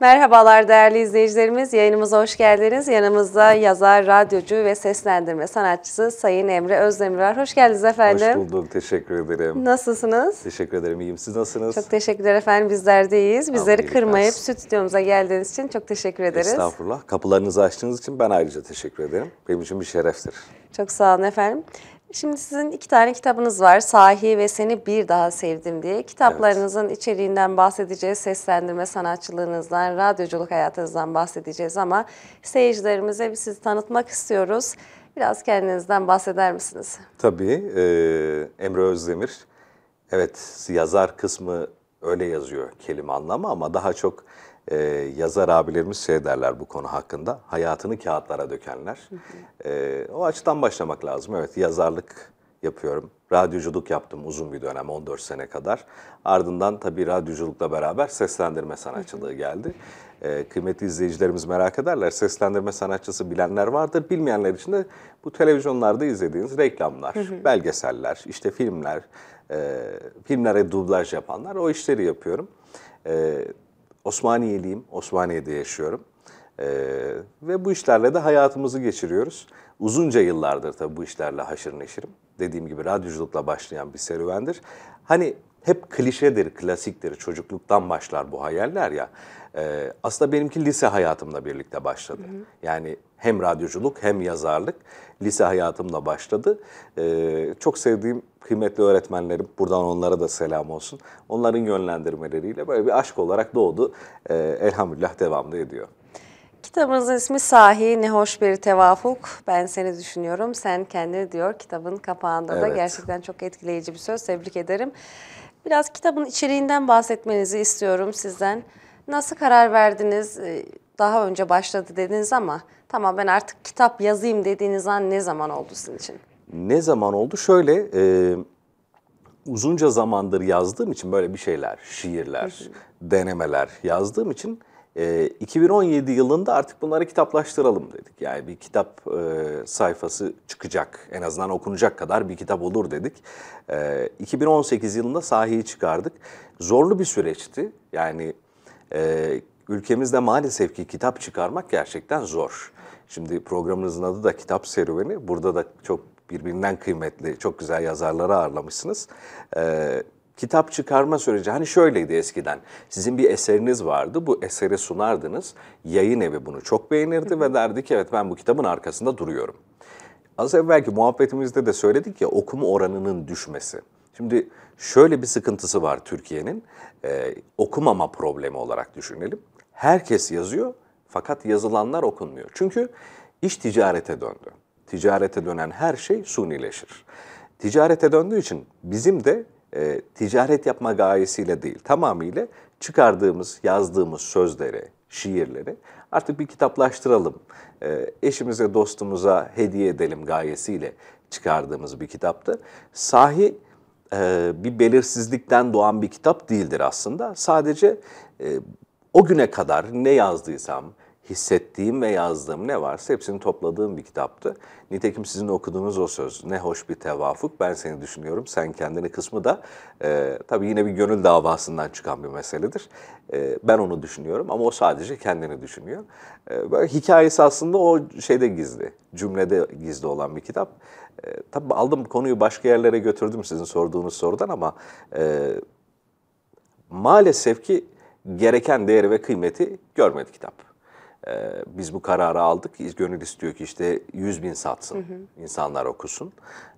Merhabalar değerli izleyicilerimiz. Yayınımıza hoş geldiniz. Yanımızda yazar, radyocu ve seslendirme sanatçısı Sayın Emre Özdemir var. Hoş geldiniz efendim. Hoş bulduk. Teşekkür ederim. Nasılsınız? Teşekkür ederim. İyiyim. Siz nasılsınız? Çok teşekkürler efendim. Bizler de iyiyiz. Bizleri Allah kırmayıp stüdyomuza geldiğiniz için çok teşekkür ederiz. Estağfurullah. Kapılarınızı açtığınız için ben ayrıca teşekkür ederim. Benim için bir şereftir. Çok sağ olun efendim. Şimdi sizin iki tane kitabınız var. Sahi ve Seni Bir Daha Sevdim diye. Kitaplarınızın evet. içeriğinden bahsedeceğiz. Seslendirme sanatçılığınızdan, radyoculuk hayatınızdan bahsedeceğiz ama seyircilerimize bir sizi tanıtmak istiyoruz. Biraz kendinizden bahseder misiniz? Tabii. E, Emre Özdemir. Evet yazar kısmı öyle yazıyor kelime anlamı ama daha çok e, yazar abilerimiz şey derler bu konu hakkında, hayatını kağıtlara dökenler. e, o açıdan başlamak lazım. Evet yazarlık yapıyorum. Radyoculuk yaptım uzun bir dönem 14 sene kadar. Ardından tabii radyoculukla beraber seslendirme sanatçılığı geldi. Ee, kıymetli izleyicilerimiz merak ederler. Seslendirme sanatçısı bilenler vardır. Bilmeyenler için de bu televizyonlarda izlediğiniz reklamlar, belgeseller, işte filmler, e, filmlere dublaj yapanlar o işleri yapıyorum. E, Osmaniyeliyim, Osmaniye'de yaşıyorum. Ee, ve bu işlerle de hayatımızı geçiriyoruz. Uzunca yıllardır tabii bu işlerle haşır neşirim. Dediğim gibi radyoculukla başlayan bir serüvendir. Hani hep klişedir, klasiktir. Çocukluktan başlar bu hayaller ya. E, aslında benimki lise hayatımla birlikte başladı. Hı hı. Yani hem radyoculuk hem yazarlık lise hayatımla başladı. E, çok sevdiğim kıymetli öğretmenlerim, buradan onlara da selam olsun. Onların yönlendirmeleriyle böyle bir aşk olarak doğdu. E, elhamdülillah devamlı ediyor. Kitabınızın ismi Sahi Ne Hoş Bir Tevafuk. Ben seni düşünüyorum, sen kendini diyor kitabın kapağında evet. da gerçekten çok etkileyici bir söz. Tebrik ederim. Biraz kitabın içeriğinden bahsetmenizi istiyorum sizden. Nasıl karar verdiniz? Ee, daha önce başladı dediniz ama tamam ben artık kitap yazayım dediğiniz an ne zaman oldu sizin için? Ne zaman oldu? Şöyle e, uzunca zamandır yazdığım için böyle bir şeyler, şiirler, denemeler yazdığım için e, ee, 2017 yılında artık bunları kitaplaştıralım dedik. Yani bir kitap e, sayfası çıkacak, en azından okunacak kadar bir kitap olur dedik. E, ee, 2018 yılında sahiyi çıkardık. Zorlu bir süreçti. Yani e, ülkemizde maalesef ki kitap çıkarmak gerçekten zor. Şimdi programınızın adı da Kitap Serüveni. Burada da çok birbirinden kıymetli, çok güzel yazarları ağırlamışsınız. Evet kitap çıkarma süreci hani şöyleydi eskiden. Sizin bir eseriniz vardı. Bu eseri sunardınız. Yayın evi bunu çok beğenirdi ve derdi ki evet ben bu kitabın arkasında duruyorum. Az evvelki muhabbetimizde de söyledik ya okuma oranının düşmesi. Şimdi şöyle bir sıkıntısı var Türkiye'nin. Ee, okumama problemi olarak düşünelim. Herkes yazıyor fakat yazılanlar okunmuyor. Çünkü iş ticarete döndü. Ticarete dönen her şey sunileşir. Ticarete döndüğü için bizim de e, ticaret yapma gayesiyle değil, tamamıyla çıkardığımız, yazdığımız sözleri, şiirleri artık bir kitaplaştıralım, e, eşimize, dostumuza hediye edelim gayesiyle çıkardığımız bir kitaptı. Sahi e, bir belirsizlikten doğan bir kitap değildir aslında. Sadece e, o güne kadar ne yazdıysam, hissettiğim ve yazdığım ne varsa hepsini topladığım bir kitaptı. Nitekim sizin okuduğunuz o söz ne hoş bir tevafuk ben seni düşünüyorum sen kendini kısmı da e, tabii yine bir gönül davasından çıkan bir meseledir. E, ben onu düşünüyorum ama o sadece kendini düşünüyor. E, böyle hikayesi aslında o şeyde gizli cümlede gizli olan bir kitap. E, tabii aldım konuyu başka yerlere götürdüm sizin sorduğunuz sorudan ama e, maalesef ki gereken değeri ve kıymeti görmedi kitap e, biz bu kararı aldık. Gönül istiyor ki işte 100 bin satsın, hı hı. insanlar okusun.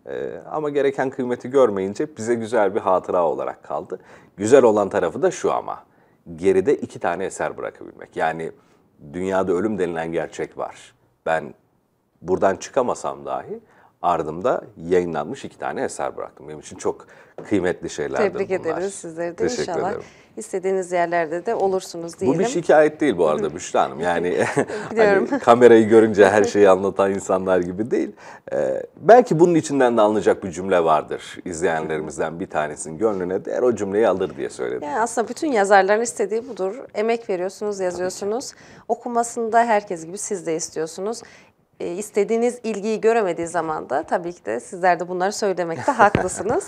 E, ama gereken kıymeti görmeyince bize güzel bir hatıra olarak kaldı. Güzel olan tarafı da şu ama, geride iki tane eser bırakabilmek. Yani dünyada ölüm denilen gerçek var. Ben buradan çıkamasam dahi ardımda yayınlanmış iki tane eser bıraktım. Benim için çok kıymetli şeylerdir Tebrik bunlar. ederiz sizleri de Teşekkür inşallah. Ederim. İstediğiniz yerlerde de olursunuz diyelim. Bu bir şikayet değil bu arada Büşra Hanım. Yani hani kamerayı görünce her şeyi anlatan insanlar gibi değil. Ee, belki bunun içinden de alınacak bir cümle vardır İzleyenlerimizden bir tanesinin gönlüne değer o cümleyi alır diye söyledim. Yani aslında bütün yazarların istediği budur. Emek veriyorsunuz, yazıyorsunuz. Okumasında herkes gibi siz de istiyorsunuz. E, istediğiniz ilgiyi göremediği zaman da tabii ki de sizler de bunları söylemekte haklısınız.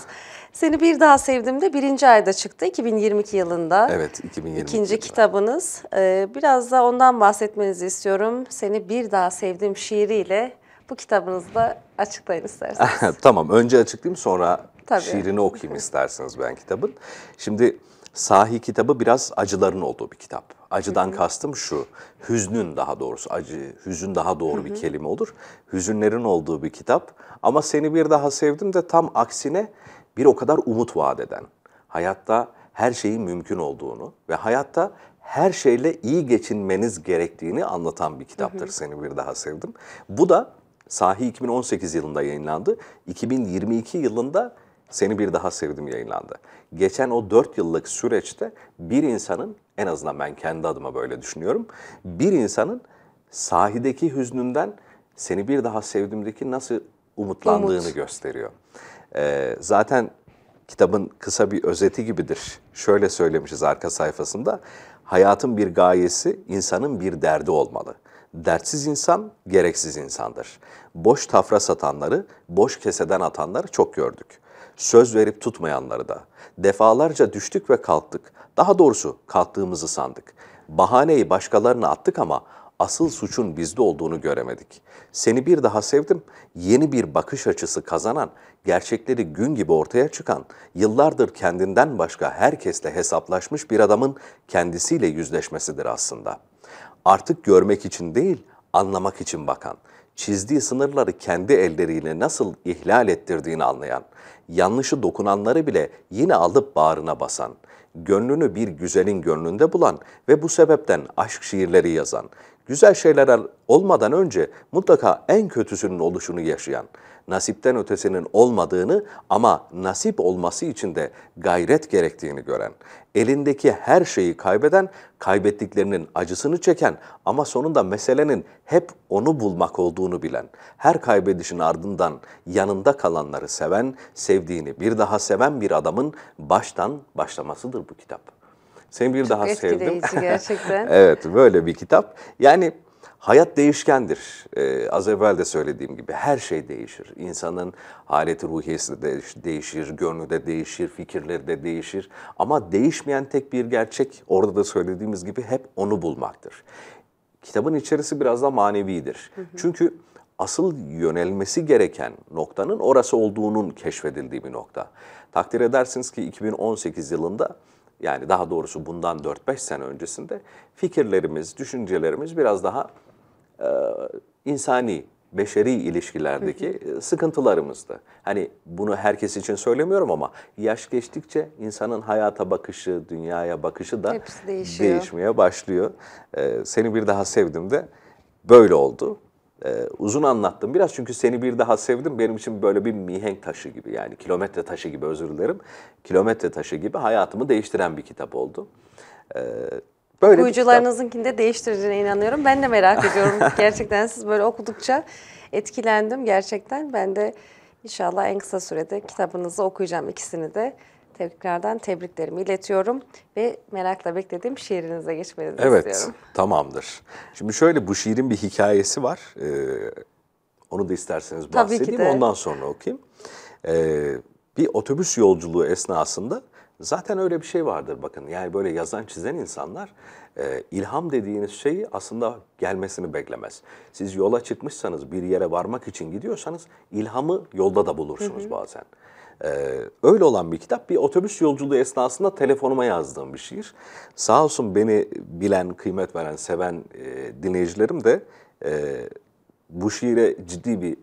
Seni bir daha sevdim de birinci ayda çıktı 2022 yılında. Evet 2022 İkinci yılında. kitabınız. E, biraz da ondan bahsetmenizi istiyorum. Seni bir daha sevdim şiiriyle bu kitabınızı da açıklayın isterseniz. tamam önce açıklayayım sonra tabii. şiirini okuyayım isterseniz ben kitabın. Şimdi Sahi kitabı biraz acıların olduğu bir kitap Acıdan kastım şu, hüznün daha doğrusu, acı, hüzün daha doğru bir kelime olur. Hüzünlerin olduğu bir kitap ama seni bir daha sevdim de tam aksine bir o kadar umut vaat eden. Hayatta her şeyin mümkün olduğunu ve hayatta her şeyle iyi geçinmeniz gerektiğini anlatan bir kitaptır Seni Bir Daha Sevdim. Bu da sahi 2018 yılında yayınlandı. 2022 yılında Seni Bir Daha Sevdim yayınlandı. Geçen o dört yıllık süreçte bir insanın en azından ben kendi adıma böyle düşünüyorum. Bir insanın sahideki hüznünden seni bir daha sevdiğimdeki nasıl umutlandığını Umut. gösteriyor. Ee, zaten kitabın kısa bir özeti gibidir. Şöyle söylemişiz arka sayfasında. Hayatın bir gayesi insanın bir derdi olmalı dertsiz insan gereksiz insandır. Boş tafra satanları, boş keseden atanları çok gördük. Söz verip tutmayanları da. Defalarca düştük ve kalktık. Daha doğrusu kalktığımızı sandık. Bahaneyi başkalarına attık ama asıl suçun bizde olduğunu göremedik. Seni bir daha sevdim, yeni bir bakış açısı kazanan, gerçekleri gün gibi ortaya çıkan, yıllardır kendinden başka herkesle hesaplaşmış bir adamın kendisiyle yüzleşmesidir aslında.'' artık görmek için değil, anlamak için bakan, çizdiği sınırları kendi elleriyle nasıl ihlal ettirdiğini anlayan, yanlışı dokunanları bile yine alıp bağrına basan, gönlünü bir güzelin gönlünde bulan ve bu sebepten aşk şiirleri yazan, güzel şeyler olmadan önce mutlaka en kötüsünün oluşunu yaşayan, nasipten ötesinin olmadığını ama nasip olması için de gayret gerektiğini gören, elindeki her şeyi kaybeden, kaybettiklerinin acısını çeken ama sonunda meselenin hep onu bulmak olduğunu bilen, her kaybedişin ardından yanında kalanları seven, sevdiğini bir daha seven bir adamın baştan başlamasıdır bu kitap. Sen bir Çok daha sevdim. gerçekten. evet böyle bir kitap. Yani Hayat değişkendir. Ee, az evvel de söylediğim gibi her şey değişir. İnsanın haleti ruhiyesi de değişir, gönlü de değişir, fikirleri de değişir. Ama değişmeyen tek bir gerçek orada da söylediğimiz gibi hep onu bulmaktır. Kitabın içerisi biraz da manevidir. Hı hı. Çünkü asıl yönelmesi gereken noktanın orası olduğunun keşfedildiği bir nokta. Takdir edersiniz ki 2018 yılında yani daha doğrusu bundan 4-5 sene öncesinde fikirlerimiz, düşüncelerimiz biraz daha ee, insani, beşeri ilişkilerdeki e, sıkıntılarımızdı. Hani bunu herkes için söylemiyorum ama yaş geçtikçe insanın hayata bakışı, dünyaya bakışı da değişmeye başlıyor. Ee, seni bir daha sevdim de böyle oldu. Ee, uzun anlattım biraz çünkü seni bir daha sevdim benim için böyle bir mihenk taşı gibi yani kilometre taşı gibi özür dilerim. Kilometre taşı gibi hayatımı değiştiren bir kitap oldu. Ee, Böyle Okuyucularınızınkini değiştireceğine inanıyorum. Ben de merak ediyorum. gerçekten siz böyle okudukça etkilendim gerçekten. Ben de inşallah en kısa sürede kitabınızı okuyacağım ikisini de. Tekrardan tebriklerimi iletiyorum ve merakla beklediğim şiirinize geçmenizi evet, istiyorum. Evet, tamamdır. Şimdi şöyle bu şiirin bir hikayesi var. Ee, onu da isterseniz bahsedeyim, Tabii ki de. ondan sonra okuyayım. Ee, bir otobüs yolculuğu esnasında Zaten öyle bir şey vardır bakın. Yani böyle yazan çizen insanlar e, ilham dediğiniz şeyi aslında gelmesini beklemez. Siz yola çıkmışsanız bir yere varmak için gidiyorsanız ilhamı yolda da bulursunuz hı hı. bazen. Ee, öyle olan bir kitap bir otobüs yolculuğu esnasında telefonuma yazdığım bir şiir. Sağ olsun beni bilen, kıymet veren, seven e, dinleyicilerim de e, bu şiire ciddi bir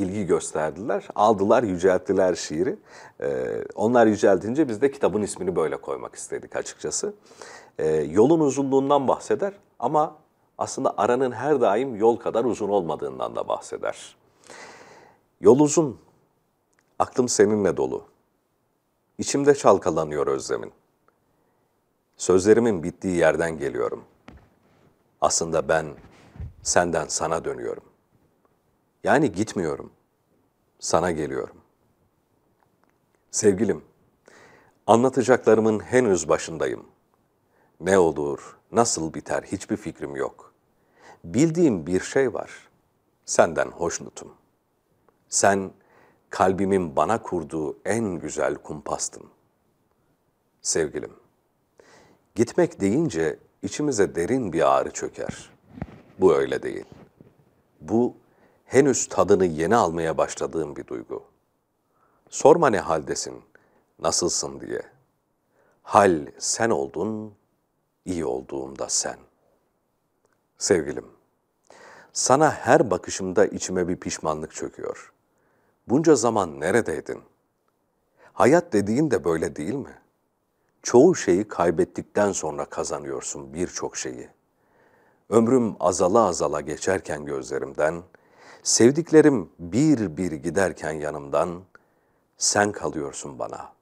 ilgi gösterdiler. Aldılar, yücelttiler şiiri. Ee, onlar yüceltince biz de kitabın ismini böyle koymak istedik açıkçası. Ee, yolun uzunluğundan bahseder ama aslında aranın her daim yol kadar uzun olmadığından da bahseder. Yol uzun, aklım seninle dolu. İçimde çalkalanıyor özlemin. Sözlerimin bittiği yerden geliyorum. Aslında ben senden sana dönüyorum. Yani gitmiyorum, sana geliyorum. Sevgilim, anlatacaklarımın henüz başındayım. Ne olur, nasıl biter hiçbir fikrim yok. Bildiğim bir şey var, senden hoşnutum. Sen kalbimin bana kurduğu en güzel kumpastın. Sevgilim, gitmek deyince içimize derin bir ağrı çöker. Bu öyle değil. Bu henüz tadını yeni almaya başladığım bir duygu. Sorma ne haldesin, nasılsın diye. Hal sen oldun, iyi olduğumda sen. Sevgilim, sana her bakışımda içime bir pişmanlık çöküyor. Bunca zaman neredeydin? Hayat dediğin de böyle değil mi? Çoğu şeyi kaybettikten sonra kazanıyorsun birçok şeyi. Ömrüm azala azala geçerken gözlerimden, Sevdiklerim bir bir giderken yanımdan, sen kalıyorsun bana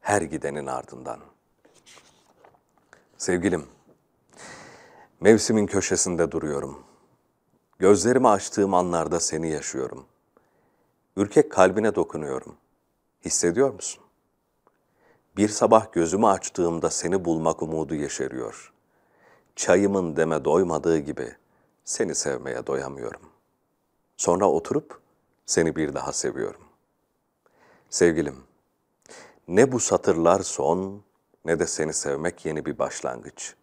her gidenin ardından. Sevgilim, mevsimin köşesinde duruyorum. Gözlerimi açtığım anlarda seni yaşıyorum. Ürkek kalbine dokunuyorum. Hissediyor musun? Bir sabah gözümü açtığımda seni bulmak umudu yeşeriyor. Çayımın deme doymadığı gibi seni sevmeye doyamıyorum.'' Sonra oturup seni bir daha seviyorum. Sevgilim, ne bu satırlar son ne de seni sevmek yeni bir başlangıç.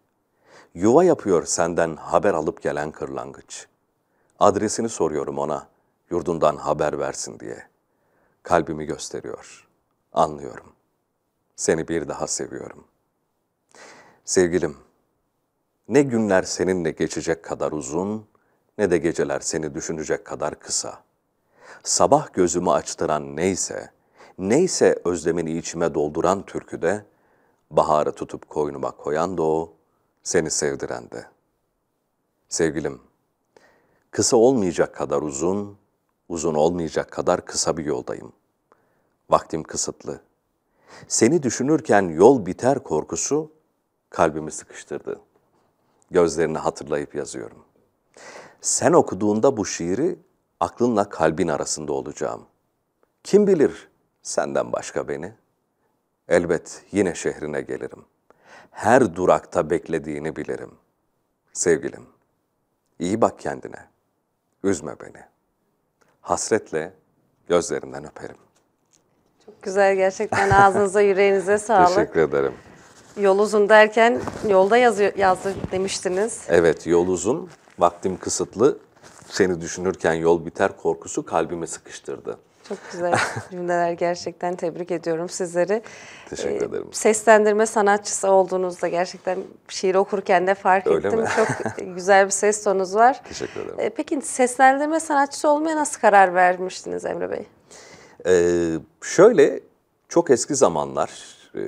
Yuva yapıyor senden haber alıp gelen kırlangıç. Adresini soruyorum ona, yurdundan haber versin diye. Kalbimi gösteriyor, anlıyorum. Seni bir daha seviyorum. Sevgilim, ne günler seninle geçecek kadar uzun, ne de geceler seni düşünecek kadar kısa. Sabah gözümü açtıran neyse, neyse özlemini içime dolduran türküde, baharı tutup koynuma koyan da o, seni sevdiren de. Sevgilim, kısa olmayacak kadar uzun, uzun olmayacak kadar kısa bir yoldayım. Vaktim kısıtlı. Seni düşünürken yol biter korkusu kalbimi sıkıştırdı. Gözlerini hatırlayıp yazıyorum. Sen okuduğunda bu şiiri aklınla kalbin arasında olacağım. Kim bilir senden başka beni? Elbet yine şehrine gelirim. Her durakta beklediğini bilirim. Sevgilim, iyi bak kendine. Üzme beni. Hasretle gözlerinden öperim. Çok güzel gerçekten ağzınıza yüreğinize sağlık. Teşekkür ederim. Yol uzun derken yolda yazıyor, yazdı demiştiniz. Evet yol uzun Vaktim kısıtlı, seni düşünürken yol biter korkusu kalbime sıkıştırdı. Çok güzel cümleler gerçekten tebrik ediyorum sizleri. Teşekkür ee, ederim. Seslendirme sanatçısı olduğunuzda gerçekten şiir okurken de fark Öyle ettim. Mi? Çok güzel bir ses tonunuz var. Teşekkür ederim. Ee, peki seslendirme sanatçısı olmaya nasıl karar vermiştiniz Emre Bey? Ee, şöyle çok eski zamanlar e,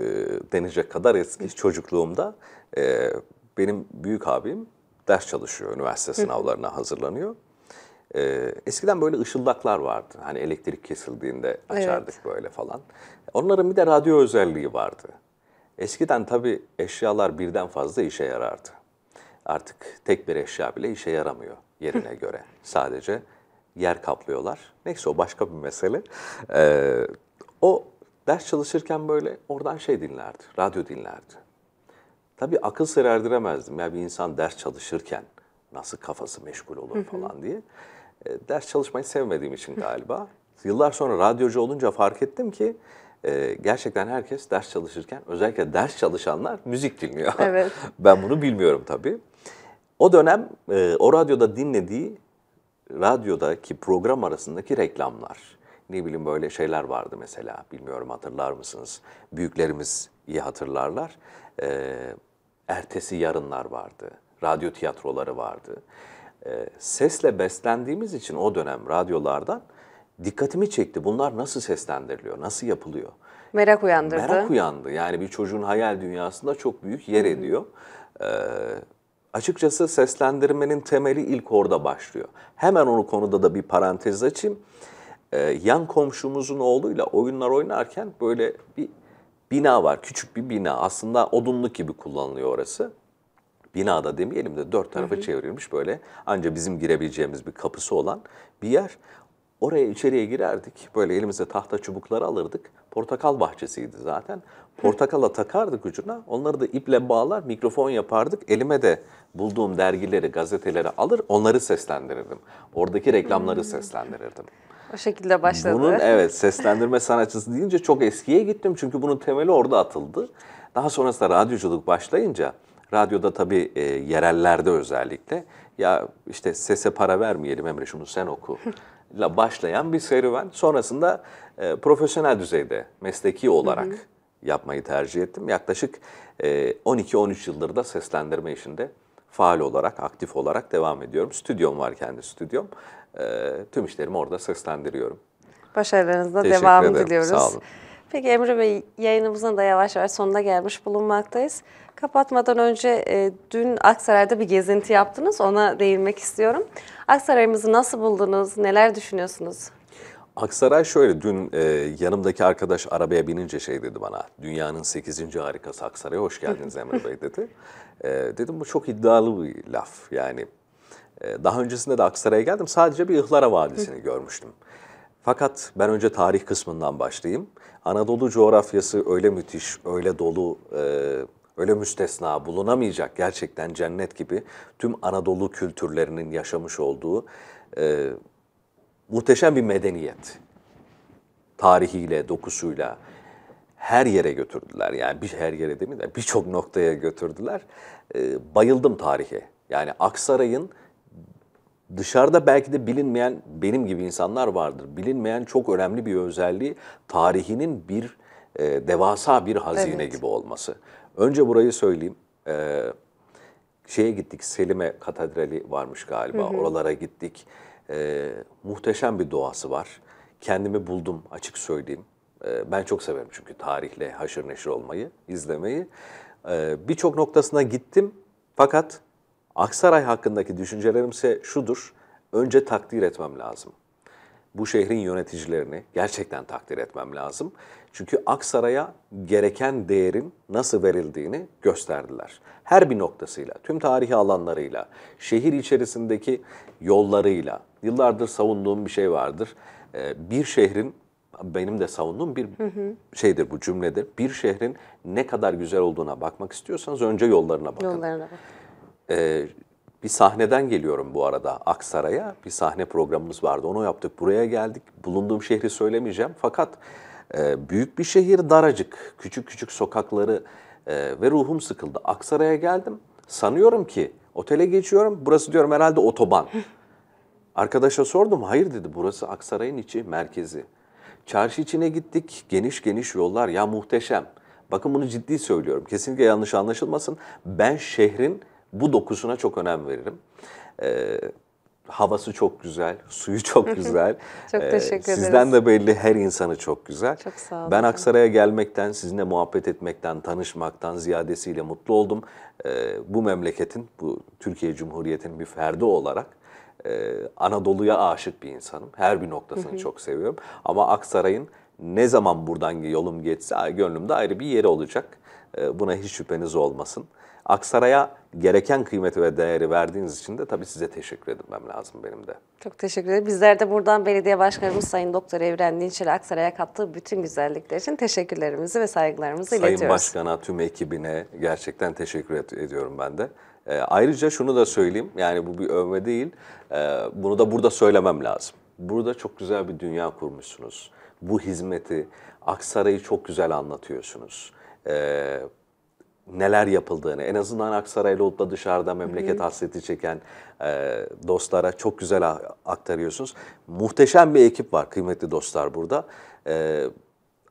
denecek kadar eski çocukluğumda e, benim büyük abim ders çalışıyor, üniversite sınavlarına hazırlanıyor. Ee, eskiden böyle ışıldaklar vardı. Hani elektrik kesildiğinde açardık evet. böyle falan. Onların bir de radyo özelliği vardı. Eskiden tabii eşyalar birden fazla işe yarardı. Artık tek bir eşya bile işe yaramıyor yerine göre. Sadece yer kaplıyorlar. Neyse o başka bir mesele. Ee, o ders çalışırken böyle oradan şey dinlerdi, radyo dinlerdi. Tabii akıl sır erdiremezdim. Ya yani bir insan ders çalışırken nasıl kafası meşgul olur falan diye. E, ders çalışmayı sevmediğim için galiba. Yıllar sonra radyocu olunca fark ettim ki e, gerçekten herkes ders çalışırken özellikle ders çalışanlar müzik dinliyor. Evet. ben bunu bilmiyorum tabii. O dönem e, o radyoda dinlediği radyodaki program arasındaki reklamlar. Ne bileyim böyle şeyler vardı mesela. Bilmiyorum hatırlar mısınız? Büyüklerimiz iyi hatırlarlar. Ee, ertesi yarınlar vardı, radyo tiyatroları vardı. E, sesle beslendiğimiz için o dönem radyolardan dikkatimi çekti. Bunlar nasıl seslendiriliyor, nasıl yapılıyor? Merak uyandırdı. Merak uyandı. Yani bir çocuğun hayal dünyasında çok büyük yer ediyor. Ee, açıkçası seslendirmenin temeli ilk orada başlıyor. Hemen onu konuda da bir parantez açayım. Ee, yan komşumuzun oğluyla oyunlar oynarken böyle bir bina var. Küçük bir bina. Aslında odunluk gibi kullanılıyor orası. Binada demeyelim de dört tarafa hı hı. çevrilmiş böyle Ancak bizim girebileceğimiz bir kapısı olan bir yer. Oraya içeriye girerdik. Böyle elimize tahta çubukları alırdık. Portakal bahçesiydi zaten. Portakala takardık ucuna. Onları da iple bağlar, mikrofon yapardık. Elime de bulduğum dergileri, gazeteleri alır, onları seslendirirdim. Oradaki reklamları seslendirirdim. O şekilde başladı. Bunun evet seslendirme sanatçısı deyince çok eskiye gittim. Çünkü bunun temeli orada atıldı. Daha sonrasında radyoculuk başlayınca radyoda tabii e, yerellerde özellikle ya işte sese para vermeyelim Emre şunu sen oku. la başlayan bir serüven. Sonrasında e, profesyonel düzeyde mesleki olarak yapmayı tercih ettim. Yaklaşık e, 12-13 yıldır da seslendirme işinde faal olarak, aktif olarak devam ediyorum. Stüdyom var kendi stüdyom. E, tüm işlerimi orada seslendiriyorum. Başarılarınızla devam ederim. diliyoruz. Sağ olun. Peki Emre Bey yayınımızın da yavaş yavaş sonuna gelmiş bulunmaktayız. Kapatmadan önce e, dün Aksaray'da bir gezinti yaptınız. Ona değinmek istiyorum. Aksaray'ımızı nasıl buldunuz? Neler düşünüyorsunuz? Aksaray şöyle, dün e, yanımdaki arkadaş arabaya binince şey dedi bana, dünyanın 8. harikası Aksaray'a hoş geldiniz Emre Bey dedi. E, dedim bu çok iddialı bir laf yani. E, daha öncesinde de Aksaray'a geldim, sadece bir Ihlara Vadisi'ni görmüştüm. Fakat ben önce tarih kısmından başlayayım. Anadolu coğrafyası öyle müthiş, öyle dolu, e, öyle müstesna, bulunamayacak gerçekten cennet gibi tüm Anadolu kültürlerinin yaşamış olduğu... E, muhteşem bir medeniyet. Tarihiyle, dokusuyla her yere götürdüler. Yani bir her yere değil mi de birçok noktaya götürdüler. E, bayıldım tarihe. Yani Aksaray'ın dışarıda belki de bilinmeyen benim gibi insanlar vardır. Bilinmeyen çok önemli bir özelliği tarihinin bir e, devasa bir hazine evet. gibi olması. Önce burayı söyleyeyim. E, şeye gittik Selime Katedrali varmış galiba. Hı hı. Oralara gittik. E, muhteşem bir doğası var. Kendimi buldum açık söyleyeyim. E, ben çok severim çünkü tarihle haşır neşir olmayı, izlemeyi. E, Birçok noktasına gittim fakat Aksaray hakkındaki düşüncelerimse şudur. Önce takdir etmem lazım bu şehrin yöneticilerini gerçekten takdir etmem lazım. Çünkü Aksaray'a gereken değerin nasıl verildiğini gösterdiler. Her bir noktasıyla, tüm tarihi alanlarıyla, şehir içerisindeki yollarıyla. Yıllardır savunduğum bir şey vardır. Ee, bir şehrin benim de savunduğum bir şeydir bu cümledir. Bir şehrin ne kadar güzel olduğuna bakmak istiyorsanız önce yollarına bakın. Yollarına bakın. Ee, bir sahneden geliyorum bu arada Aksaray'a. Bir sahne programımız vardı. Onu yaptık. Buraya geldik. Bulunduğum şehri söylemeyeceğim. Fakat e, büyük bir şehir daracık. Küçük küçük sokakları e, ve ruhum sıkıldı. Aksaray'a geldim. Sanıyorum ki otele geçiyorum. Burası diyorum herhalde otoban. Arkadaşa sordum. Hayır dedi burası Aksaray'ın içi merkezi. Çarşı içine gittik. Geniş geniş yollar ya muhteşem. Bakın bunu ciddi söylüyorum. Kesinlikle yanlış anlaşılmasın. Ben şehrin bu dokusuna çok önem veririm. Ee, havası çok güzel, suyu çok güzel. çok ee, teşekkür ederiz. Sizden de belli her insanı çok güzel. Çok sağ olun. Ben Aksaray'a gelmekten, sizinle muhabbet etmekten, tanışmaktan ziyadesiyle mutlu oldum. Ee, bu memleketin, bu Türkiye Cumhuriyeti'nin bir ferdi olarak e, Anadolu'ya aşık bir insanım. Her bir noktasını çok seviyorum. Ama Aksaray'ın ne zaman buradan yolum geçse gönlümde ayrı bir yeri olacak. Ee, buna hiç şüpheniz olmasın. Aksaray'a gereken kıymeti ve değeri verdiğiniz için de tabii size teşekkür etmem lazım benim de. Çok teşekkür ederim. Bizler de buradan belediye başkanımız Sayın Doktor Evren Dinç Aksaray'a kattığı bütün güzellikler için teşekkürlerimizi ve saygılarımızı Sayın iletiyoruz. Sayın Başkan'a, tüm ekibine gerçekten teşekkür ediyorum ben de. E, ayrıca şunu da söyleyeyim, yani bu bir övme değil, e, bunu da burada söylemem lazım. Burada çok güzel bir dünya kurmuşsunuz. Bu hizmeti, Aksaray'ı çok güzel anlatıyorsunuz. E, neler yapıldığını en azından Aksaraylı olup da dışarıda memleket Hı-hı. hasreti çeken e, dostlara çok güzel aktarıyorsunuz. Muhteşem bir ekip var kıymetli dostlar burada. E,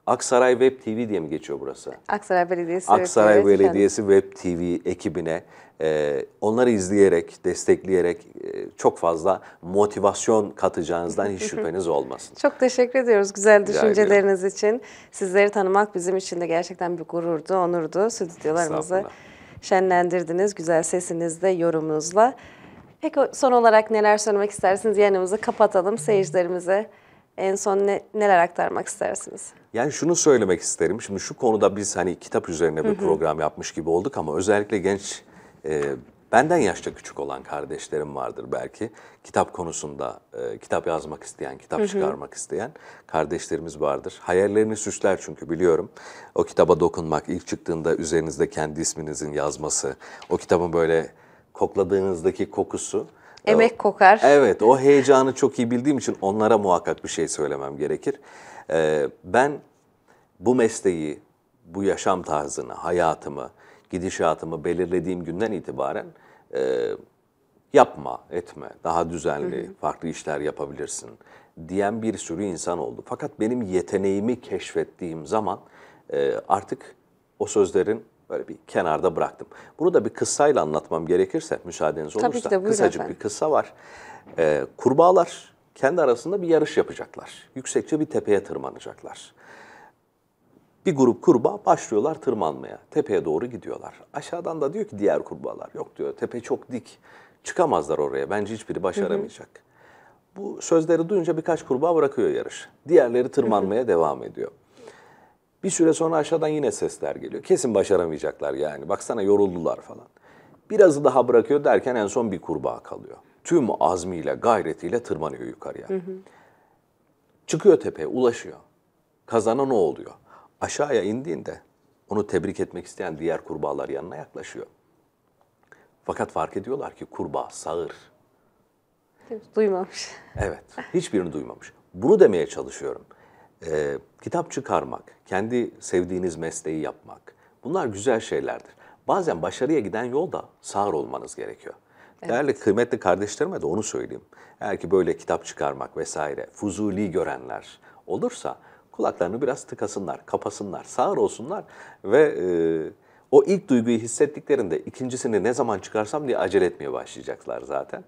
Aksaray Web TV diye mi geçiyor burası? Aksaray Belediyesi. Aksaray Web Belediyesi Web TV ekibine e, onları izleyerek, destekleyerek e, çok fazla motivasyon katacağınızdan hiç şüpheniz olmasın. Çok teşekkür ediyoruz güzel düşünceleriniz için. Sizleri tanımak bizim için de gerçekten bir gururdu, onurdu. Stüdyolarımızı şenlendirdiniz güzel sesinizle, yorumunuzla. Peki son olarak neler söylemek istersiniz? Yanımızı kapatalım seyircilerimize en son ne, neler aktarmak istersiniz? Yani şunu söylemek isterim. Şimdi şu konuda biz hani kitap üzerine bir program yapmış gibi olduk ama özellikle genç e, benden yaşça küçük olan kardeşlerim vardır belki. Kitap konusunda e, kitap yazmak isteyen, kitap çıkarmak isteyen kardeşlerimiz vardır. Hayallerini süsler çünkü biliyorum. O kitaba dokunmak, ilk çıktığında üzerinizde kendi isminizin yazması, o kitabın böyle kokladığınızdaki kokusu Emek kokar. Evet, o heyecanı çok iyi bildiğim için onlara muhakkak bir şey söylemem gerekir. Ee, ben bu mesleği, bu yaşam tarzını, hayatımı, gidişatımı belirlediğim günden itibaren e, yapma, etme, daha düzenli, hı hı. farklı işler yapabilirsin diyen bir sürü insan oldu. Fakat benim yeteneğimi keşfettiğim zaman e, artık o sözlerin böyle bir kenarda bıraktım. Bunu da bir kıssayla anlatmam gerekirse müsaadeniz olursa Tabii ki de, kısacık efendim. bir kısa var. Ee, kurbağalar kendi arasında bir yarış yapacaklar. Yüksekçe bir tepeye tırmanacaklar. Bir grup kurbağa başlıyorlar tırmanmaya. Tepeye doğru gidiyorlar. Aşağıdan da diyor ki diğer kurbağalar yok diyor tepe çok dik. Çıkamazlar oraya. Bence hiçbiri başaramayacak. Hı hı. Bu sözleri duyunca birkaç kurbağa bırakıyor yarış. Diğerleri tırmanmaya devam ediyor. Bir süre sonra aşağıdan yine sesler geliyor. Kesin başaramayacaklar yani. Baksana yoruldular falan. Birazı daha bırakıyor derken en son bir kurbağa kalıyor. Tüm azmiyle, gayretiyle tırmanıyor yukarıya. Hı hı. Çıkıyor tepeye, ulaşıyor. Kazana ne oluyor? Aşağıya indiğinde onu tebrik etmek isteyen diğer kurbağalar yanına yaklaşıyor. Fakat fark ediyorlar ki kurbağa sağır. Duymamış. Evet, hiçbirini duymamış. Bunu demeye çalışıyorum e, kitap çıkarmak, kendi sevdiğiniz mesleği yapmak bunlar güzel şeylerdir. Bazen başarıya giden yolda sağır olmanız gerekiyor. Evet. Değerli kıymetli kardeşlerime de onu söyleyeyim. Eğer ki böyle kitap çıkarmak vesaire fuzuli görenler olursa kulaklarını biraz tıkasınlar, kapasınlar, sağır olsunlar ve... E, o ilk duyguyu hissettiklerinde ikincisini ne zaman çıkarsam diye acele etmeye başlayacaklar zaten.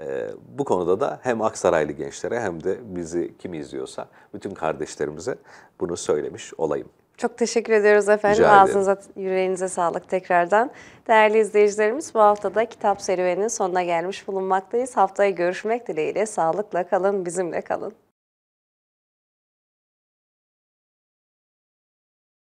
E, bu konuda da hem Aksaraylı gençlere hem de bizi kim izliyorsa bütün kardeşlerimize bunu söylemiş olayım. Çok teşekkür ediyoruz efendim. Ağzınıza, yüreğinize sağlık tekrardan. Değerli izleyicilerimiz bu haftada kitap serüveninin sonuna gelmiş bulunmaktayız. Haftaya görüşmek dileğiyle sağlıkla kalın, bizimle kalın.